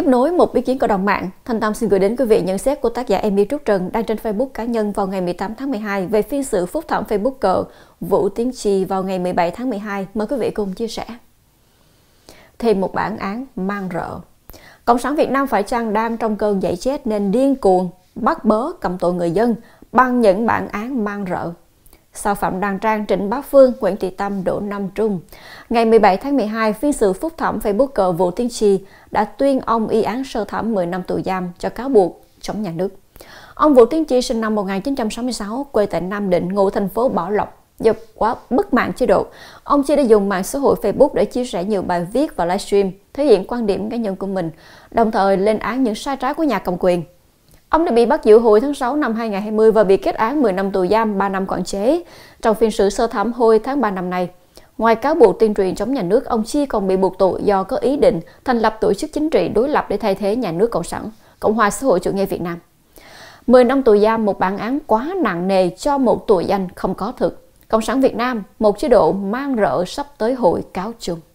Tiếp nối một ý kiến của đồng mạng, Thanh Tâm xin gửi đến quý vị nhận xét của tác giả Emmy Trúc Trần đang trên Facebook cá nhân vào ngày 18 tháng 12 về phiên xử phúc thẩm Facebook cờ Vũ Tiến Trì vào ngày 17 tháng 12. Mời quý vị cùng chia sẻ. Thêm một bản án mang rợ. Cộng sản Việt Nam phải chăng đang trong cơn dậy chết nên điên cuồng, bắt bớ cầm tội người dân bằng những bản án mang rợ sau Phạm Đăng Trang, Trịnh Bá Phương, Nguyễn Thị Tâm, Đỗ Nam Trung. Ngày 17 tháng 12, phiên xử phúc thẩm về cờ Vũ Tiên Trì đã tuyên ông y án sơ thẩm 10 năm tù giam cho cáo buộc chống nhà nước. Ông Vũ Tiến Chi sinh năm 1966, quê tại Nam Định, ngụ thành phố Bảo Lộc, dục quá bất mãn chế độ. Ông Chi đã dùng mạng xã hội Facebook để chia sẻ nhiều bài viết và livestream, thể hiện quan điểm cá nhân của mình, đồng thời lên án những sai trái của nhà cầm quyền. Ông đã bị bắt giữ hồi tháng 6 năm 2020 và bị kết án 10 năm tù giam, 3 năm quản chế trong phiên xử sơ thẩm hồi tháng 3 năm nay. Ngoài cáo buộc tuyên truyền chống nhà nước, ông Chi còn bị buộc tội do có ý định thành lập tổ chức chính trị đối lập để thay thế nhà nước Cộng sản, Cộng hòa xã hội chủ nghĩa Việt Nam. 10 năm tù giam một bản án quá nặng nề cho một tội danh không có thực. Cộng sản Việt Nam, một chế độ mang rợ sắp tới hội cáo chung.